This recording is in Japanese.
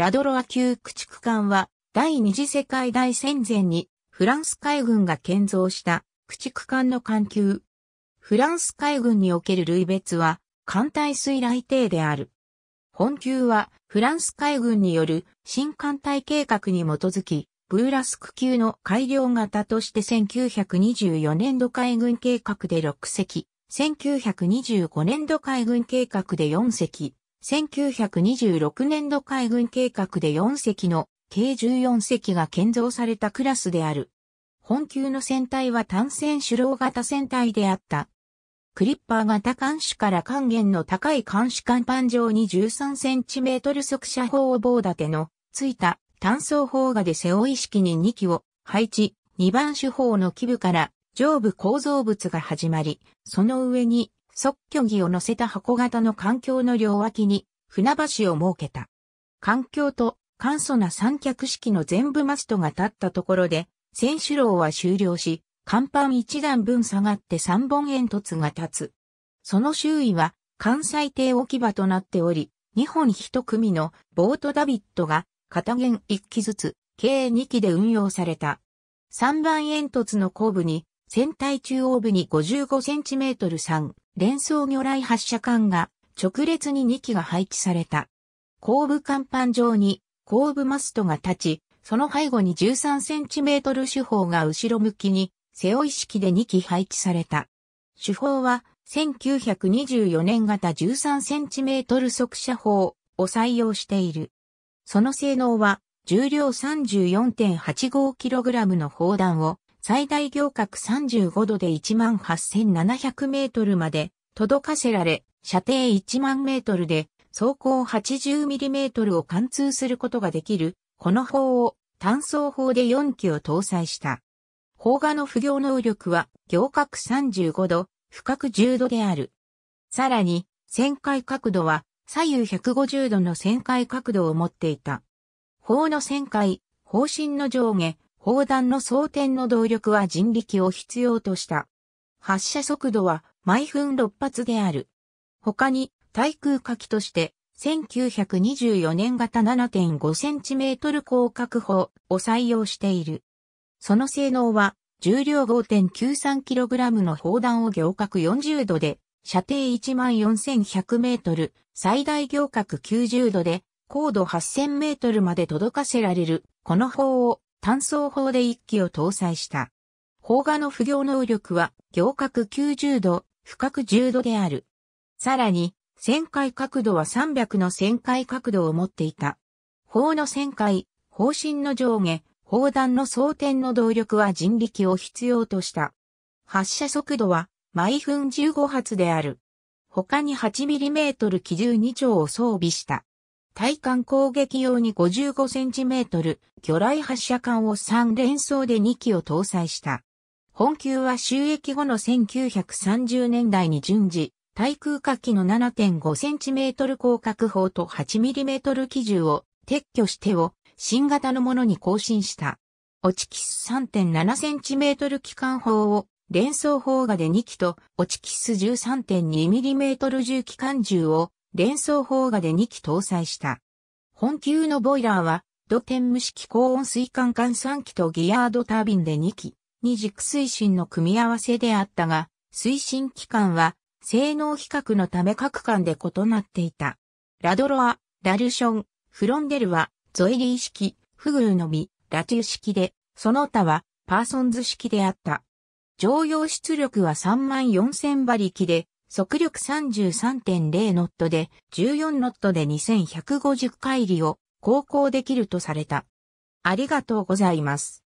ラドロア級駆逐艦は、第二次世界大戦前に、フランス海軍が建造した駆逐艦の艦級。フランス海軍における類別は、艦隊水雷艇である。本級は、フランス海軍による新艦隊計画に基づき、ブーラスク級の改良型として1924年度海軍計画で6隻、1925年度海軍計画で4隻、1926年度海軍計画で4隻の計14隻が建造されたクラスである。本級の船体は単船主導型船体であった。クリッパー型艦首から還元の高い艦首甲板上に 13cm 速射砲を棒立てのついた単装砲画で背負い式に2機を配置、2番手砲の基部から上部構造物が始まり、その上に即居儀を乗せた箱型の環境の両脇に船橋を設けた。環境と簡素な三脚式の全部マストが立ったところで、選手楼は終了し、甲板一段分下がって三本煙突が立つ。その周囲は関西艇置き場となっており、日本一組のボートダビットが片弦一機ずつ、計二機で運用された。三番煙突の後部に、船体中央部に5 5トル3連装魚雷発射管が直列に2機が配置された。後部甲板上に後部マストが立ち、その背後に13センチメートル手法が後ろ向きに背負い式で2機配置された。手法は1924年型13センチメートル速射砲を採用している。その性能は重量 34.85kg の砲弾を最大行角35度で18,700メートルまで届かせられ、射程1万メートルで走行80ミリメートルを貫通することができる、この砲を単装砲で4機を搭載した。砲画の不行能力は行角35度、深角10度である。さらに、旋回角度は左右150度の旋回角度を持っていた。砲の旋回、方針の上下、砲弾の装填の動力は人力を必要とした。発射速度は毎分6発である。他に、対空火器として、1924年型 7.5cm 広角砲を採用している。その性能は、重量 5.93kg の砲弾を行角40度で、射程14100メートル、最大行角90度で、高度8000メートルまで届かせられる、この砲を単装砲で一機を搭載した。砲画の不行能力は、行角90度、深角10度である。さらに、旋回角度は300の旋回角度を持っていた。砲の旋回、砲身の上下、砲弾の装填の動力は人力を必要とした。発射速度は毎分15発である。他に 8mm 機銃2丁を装備した。対艦攻撃用に 55cm 魚雷発射管を3連装で2機を搭載した。本級は収益後の1930年代に順次、対空火器の 7.5cm 広角砲と 8mm 機銃を撤去してを新型のものに更新した。オチキス 3.7cm 機関砲を連装砲画で2機と、オチキス 13.2mm 銃機関銃を連装砲がで2機搭載した。本級のボイラーは、土天無式高温水管管3機とギアードタービンで2機、二軸推進の組み合わせであったが、推進機関は、性能比較のため各間で異なっていた。ラドロア、ラルション、フロンデルは、ゾエリー式、フグーのみ、ラチュー式で、その他は、パーソンズ式であった。常用出力は34,000馬力で、速力33.0ノットで14ノットで2150回りを航行できるとされた。ありがとうございます。